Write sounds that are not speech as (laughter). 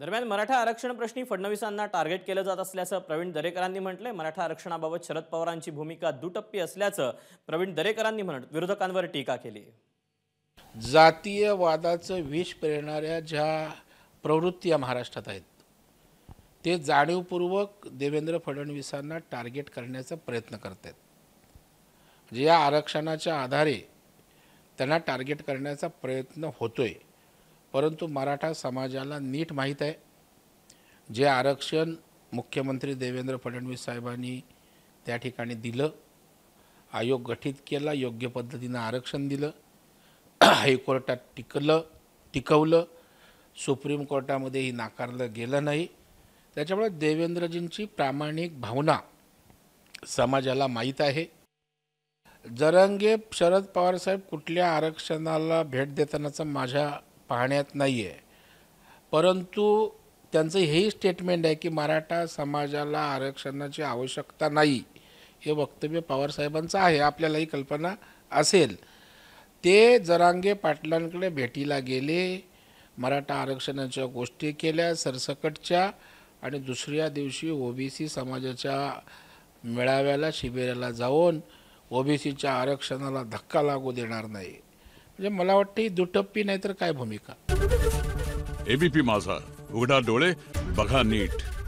दरम्यान मराठा आरक्षण प्रश्नी फडणवीसांना टार्गेट केलं जात असल्याचं प्रवीण दरेकरांनी म्हटलंय मराठा आरक्षणाबाबत शरद पवारांची भूमिका दुटप्पी असल्याचं प्रवीण दरेकरांनी म्हणत विरोधकांवर टीका केली जातीय वादाचं विष पेरणाऱ्या ज्या प्रवृत्ती या महाराष्ट्रात आहेत ते जाणीवपूर्वक देवेंद्र फडणवीसांना टार्गेट करण्याचा प्रयत्न करत आहेत म्हणजे या आरक्षणाच्या आधारे त्यांना टार्गेट करण्याचा प्रयत्न होतोय परंतु मराठा समाजाला नीट माहीत आहे जे आरक्षण मुख्यमंत्री देवेंद्र फडणवीस साहेबांनी त्या ठिकाणी दिलं आयोग गठीत केला योग्य पद्धतीनं आरक्षण दिलं (clears throat) हायकोर्टात टिकलं टिकवलं सुप्रीम कोर्टामध्येही नाकारलं गेलं नाही त्याच्यामुळे देवेंद्रजींची प्रामाणिक भावना समाजाला माहीत आहे जरंगे शरद पवारसाहेब कुठल्या आरक्षणाला भेट देतानाचा माझ्या पाहण्यात नाही आहे परंतु त्यांचं हेही स्टेटमेंट आहे की मराठा समाजाला आरक्षणाची आवश्यकता नाही हे वक्तव्य पवारसाहेबांचं आहे आपल्यालाही कल्पना असेल ते जरांगे पाटलांकडे भेटीला गेले मराठा आरक्षणाच्या गोष्टी केल्या सरसकटच्या आणि दुसऱ्या दिवशी ओबीसी समाजाच्या मेळाव्याला शिबिराला जाऊन ओबीसीच्या आरक्षणाला धक्का लागू देणार नाही म्हणजे मला वाटतं ही दुटप्पी तर काय भूमिका एबीपी माझा उघडा डोळे बघा नीट